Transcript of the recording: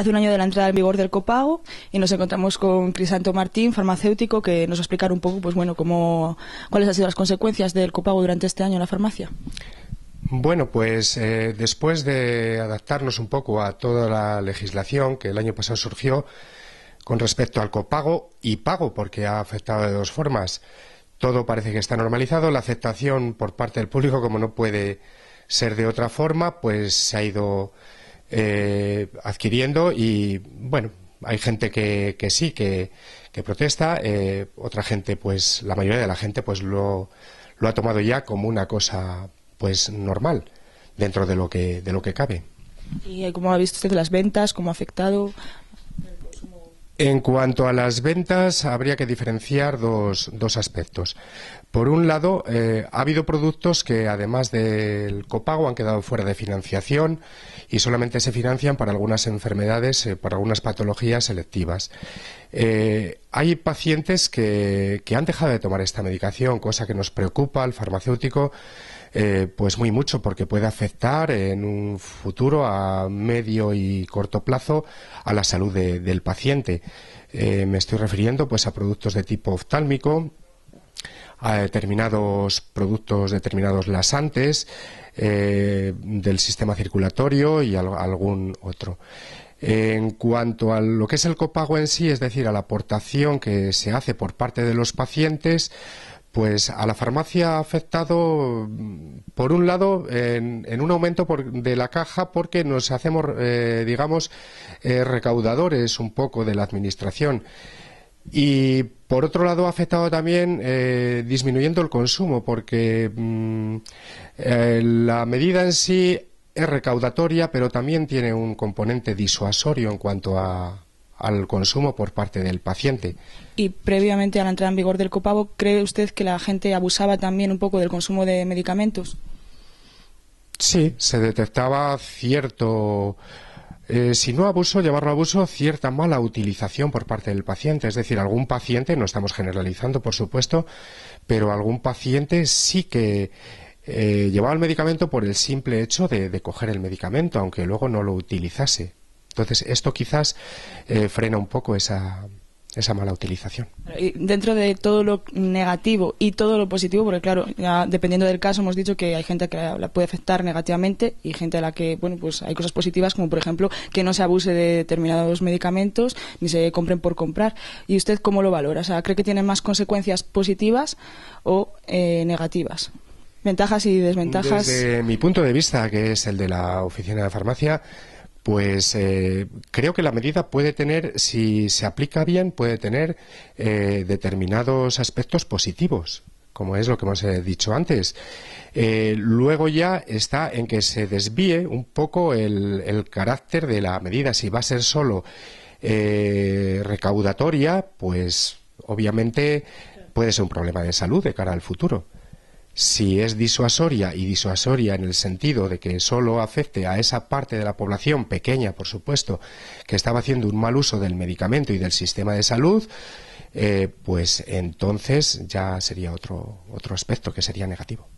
hace un año de la entrada en vigor del copago y nos encontramos con Crisanto Martín, farmacéutico, que nos va a explicar un poco, pues bueno, cómo, cuáles han sido las consecuencias del copago durante este año en la farmacia. Bueno, pues eh, después de adaptarnos un poco a toda la legislación que el año pasado surgió con respecto al copago y pago, porque ha afectado de dos formas. Todo parece que está normalizado, la aceptación por parte del público, como no puede ser de otra forma, pues se ha ido eh, adquiriendo y bueno, hay gente que, que sí, que, protesta, eh, otra gente, pues la mayoría de la gente pues lo, lo ha tomado ya como una cosa pues normal dentro de lo que, de lo que cabe. ¿Y cómo ha visto usted las ventas? ¿Cómo ha afectado? En cuanto a las ventas, habría que diferenciar dos, aspectos. Por un lado, eh, ha habido productos que, además del copago, han quedado fuera de financiación y solamente se financian para algunas enfermedades, eh, para algunas patologías selectivas. Eh, hay pacientes que, han dejado de tomar esta medicación, cosa que nos preocupa al farmacéutico, eh, pues muy mucho, porque puede afectar en un futuro a medio y corto plazo a la salud del paciente. Eh, me estoy refiriendo pues a productos de tipo oftálmico, a determinados productos, determinados lasantes del sistema circulatorio y algún otro. En cuanto a lo que es el copago en sí, es decir, a la aportación que se hace por parte de los pacientes, pues a la farmacia ha afectado, mm, por un lado, en, un aumento de la caja porque nos hacemos, eh, digamos, eh, recaudadores un poco de la Administración. Y, por otro lado, ha afectado también eh, disminuyendo el consumo porque mm, la medida en sí es recaudatoria, pero también tiene un componente disuasorio en cuanto al consumo por parte del paciente. Y previamente a la entrada en vigor del copago, ¿cree usted que la gente abusaba también un poco del consumo de medicamentos? Sí, se detectaba cierto, eh, si no abuso, a abuso, cierta mala utilización por parte del paciente. Es decir, algún paciente, no estamos generalizando, por supuesto, pero algún paciente sí que eh, llevaba el medicamento por el simple hecho de, coger el medicamento, aunque luego no lo utilizase. Entonces, esto quizás eh, frena un poco esa, mala utilización. dentro de todo lo negativo y todo lo positivo, porque claro, dependiendo del caso hemos dicho que hay gente que la puede afectar negativamente y gente a la que, bueno, pues hay cosas positivas como por ejemplo que no se abuse de determinados medicamentos ni se compren por comprar. ¿Y usted cómo lo valora? O ¿cree que tiene más consecuencias positivas o eh, negativas? ventajas y desventajas. Desde mi punto de vista, que es el de la oficina de farmacia, pues eh, creo que la medida puede tener, si se aplica bien, puede tener eh, determinados aspectos positivos, como es lo que hemos eh, dicho antes. luego ya está en que se desvíe un poco el, el carácter de la medida. Si va a ser solo recaudatoria, pues obviamente puede ser un problema de salud de cara al futuro. Si es disuasoria y disuasoria en el sentido de que solo afecte a esa parte de la población pequeña, por supuesto, que estaba haciendo un mal uso del medicamento y del sistema de salud, eh, pues entonces ya sería otro, otro aspecto que sería negativo.